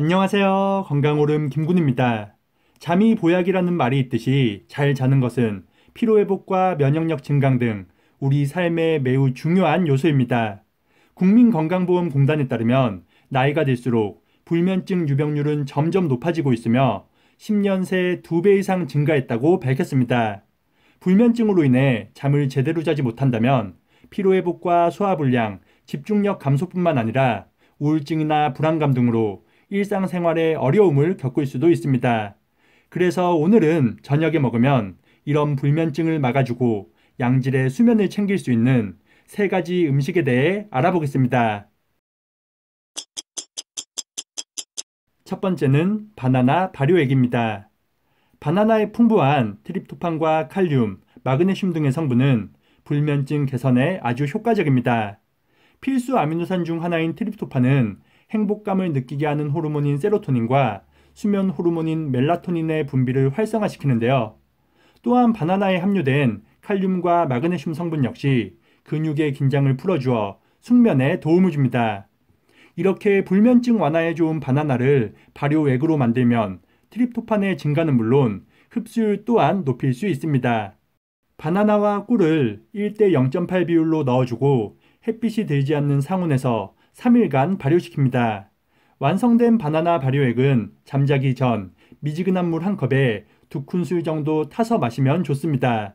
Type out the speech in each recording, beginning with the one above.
안녕하세요. 건강오름 김군입니다. 잠이 보약이라는 말이 있듯이 잘 자는 것은 피로회복과 면역력 증강 등 우리 삶에 매우 중요한 요소입니다. 국민건강보험공단에 따르면 나이가 들수록 불면증 유병률은 점점 높아지고 있으며 10년 새 2배 이상 증가했다고 밝혔습니다. 불면증으로 인해 잠을 제대로 자지 못한다면 피로회복과 소화불량, 집중력 감소뿐만 아니라 우울증이나 불안감 등으로 일상생활에 어려움을 겪을 수도 있습니다. 그래서 오늘은 저녁에 먹으면 이런 불면증을 막아주고 양질의 수면을 챙길 수 있는 세 가지 음식에 대해 알아보겠습니다. 첫 번째는 바나나 발효액입니다. 바나나의 풍부한 트립토판과 칼륨, 마그네슘 등의 성분은 불면증 개선에 아주 효과적입니다. 필수 아미노산 중 하나인 트립토판은 행복감을 느끼게 하는 호르몬인 세로토닌과 수면 호르몬인 멜라토닌의 분비를 활성화시키는데요. 또한 바나나에 함유된 칼륨과 마그네슘 성분 역시 근육의 긴장을 풀어주어 숙면에 도움을 줍니다. 이렇게 불면증 완화에 좋은 바나나를 발효액으로 만들면 트립토판의 증가는 물론 흡수율 또한 높일 수 있습니다. 바나나와 꿀을 1대 0.8 비율로 넣어주고 햇빛이 들지 않는 상온에서 3일간 발효시킵니다. 완성된 바나나 발효액은 잠자기 전 미지근한 물 한 컵에 두 큰술 정도 타서 마시면 좋습니다.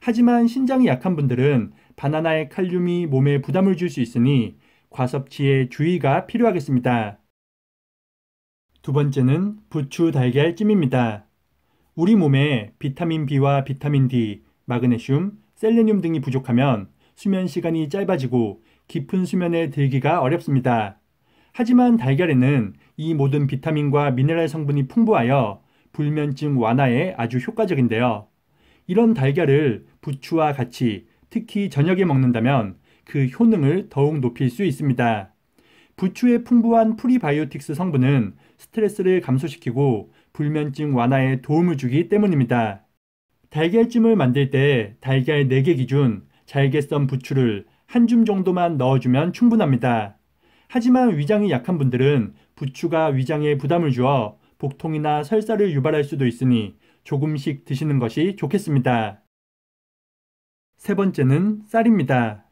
하지만 신장이 약한 분들은 바나나의 칼륨이 몸에 부담을 줄 수 있으니 과섭취에 주의가 필요하겠습니다. 두 번째는 부추 달걀 찜입니다. 우리 몸에 비타민 B와 비타민 D, 마그네슘, 셀레늄 등이 부족하면 수면 시간이 짧아지고 깊은 수면에 들기가 어렵습니다. 하지만 달걀에는 이 모든 비타민과 미네랄 성분이 풍부하여 불면증 완화에 아주 효과적인데요. 이런 달걀을 부추와 같이 특히 저녁에 먹는다면 그 효능을 더욱 높일 수 있습니다. 부추의 풍부한 프리바이오틱스 성분은 스트레스를 감소시키고 불면증 완화에 도움을 주기 때문입니다. 달걀찜을 만들 때 달걀 4개 기준 잘게 썬 부추를 한줌 정도만 넣어주면 충분합니다. 하지만 위장이 약한 분들은 부추가 위장에 부담을 주어 복통이나 설사를 유발할 수도 있으니 조금씩 드시는 것이 좋겠습니다. 세 번째는 쌀입니다.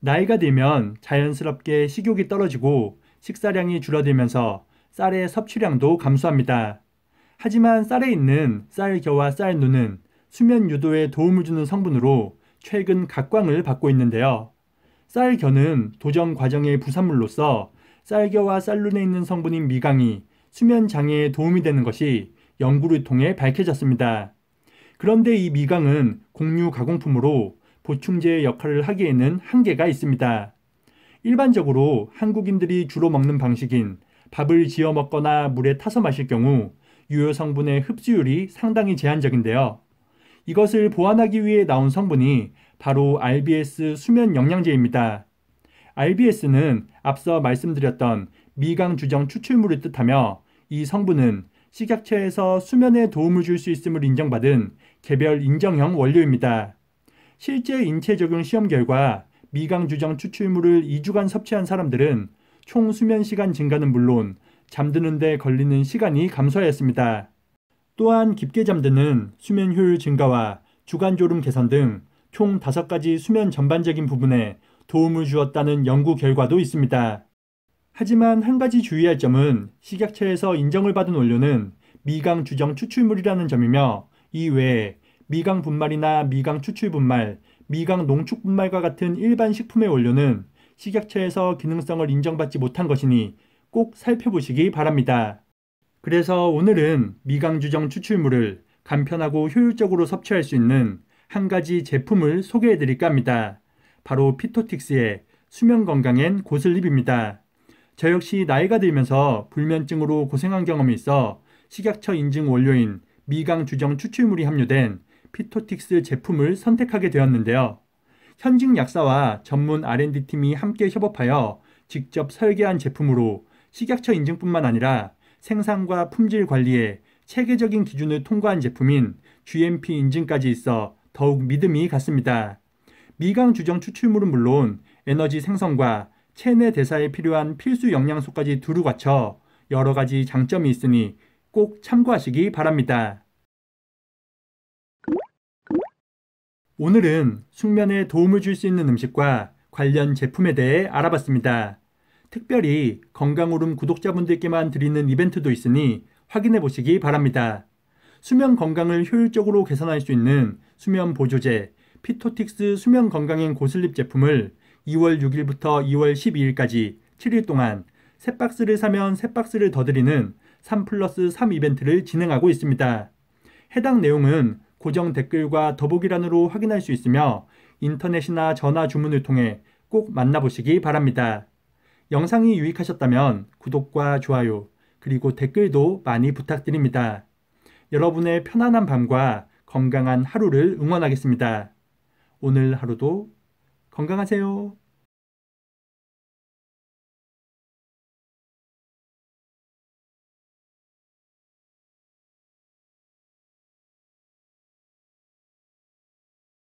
나이가 들면 자연스럽게 식욕이 떨어지고 식사량이 줄어들면서 쌀의 섭취량도 감소합니다. 하지만 쌀에 있는 쌀겨와 쌀눈은 수면 유도에 도움을 주는 성분으로 최근 각광을 받고 있는데요. 쌀겨는 도정 과정의 부산물로서 쌀겨와 쌀눈에 있는 성분인 미강이 수면 장애에 도움이 되는 것이 연구를 통해 밝혀졌습니다. 그런데 이 미강은 공유 가공품으로 보충제의 역할을 하기에는 한계가 있습니다. 일반적으로 한국인들이 주로 먹는 방식인 밥을 지어 먹거나 물에 타서 마실 경우 유효 성분의 흡수율이 상당히 제한적인데요. 이것을 보완하기 위해 나온 성분이 바로 RBS 수면 영양제입니다. RBS는 앞서 말씀드렸던 미강 주정 추출물을 뜻하며 이 성분은 식약처에서 수면에 도움을 줄 수 있음을 인정받은 개별 인정형 원료입니다. 실제 인체 적용 시험 결과 미강 주정 추출물을 2주간 섭취한 사람들은 총 수면 시간 증가는 물론 잠드는데 걸리는 시간이 감소하였습니다. 또한 깊게 잠드는 수면 효율 증가와 주간 졸음 개선 등총 5가지 수면 전반적인 부분에 도움을 주었다는 연구 결과도 있습니다. 하지만 한 가지 주의할 점은 식약처에서 인정을 받은 원료는 미강 주정 추출물이라는 점이며 이외에 미강 분말이나 미강 추출 분말, 미강 농축 분말과 같은 일반 식품의 원료는 식약처에서 기능성을 인정받지 못한 것이니 꼭 살펴보시기 바랍니다. 그래서 오늘은 미강주정 추출물을 간편하고 효율적으로 섭취할 수 있는 한 가지 제품을 소개해 드릴까 합니다. 바로 피토틱스의 수면 건강엔 고슬립입니다. 저 역시 나이가 들면서 불면증으로 고생한 경험이 있어 식약처 인증 원료인 미강 주정 추출물이 함유된 피토틱스 제품을 선택하게 되었는데요. 현직 약사와 전문 R&D 팀이 함께 협업하여 직접 설계한 제품으로 식약처 인증뿐만 아니라 생산과 품질 관리에 체계적인 기준을 통과한 제품인 GMP 인증까지 있어 더욱 믿음이 갔습니다. 미강 주정 추출물은 물론 에너지 생성과 체내 대사에 필요한 필수 영양소까지 두루 갖춰 여러 가지 장점이 있으니 꼭 참고하시기 바랍니다. 오늘은 숙면에 도움을 줄 수 있는 음식과 관련 제품에 대해 알아봤습니다. 특별히 건강오름 구독자분들께만 드리는 이벤트도 있으니 확인해 보시기 바랍니다. 수면 건강을 효율적으로 개선할 수 있는 수면 보조제 피토틱스 수면 건강인 고슬립 제품을 2월 6일부터 2월 12일까지 7일 동안 3박스를 사면 3박스를 더 드리는 3 플러스 3 이벤트를 진행하고 있습니다. 해당 내용은 고정 댓글과 더보기란으로 확인할 수 있으며 인터넷이나 전화 주문을 통해 꼭 만나보시기 바랍니다. 영상이 유익하셨다면 구독과 좋아요, 그리고 댓글도 많이 부탁드립니다. 여러분의 편안한 밤과 건강한 하루를 응원하겠습니다. 오늘 하루도 건강하세요.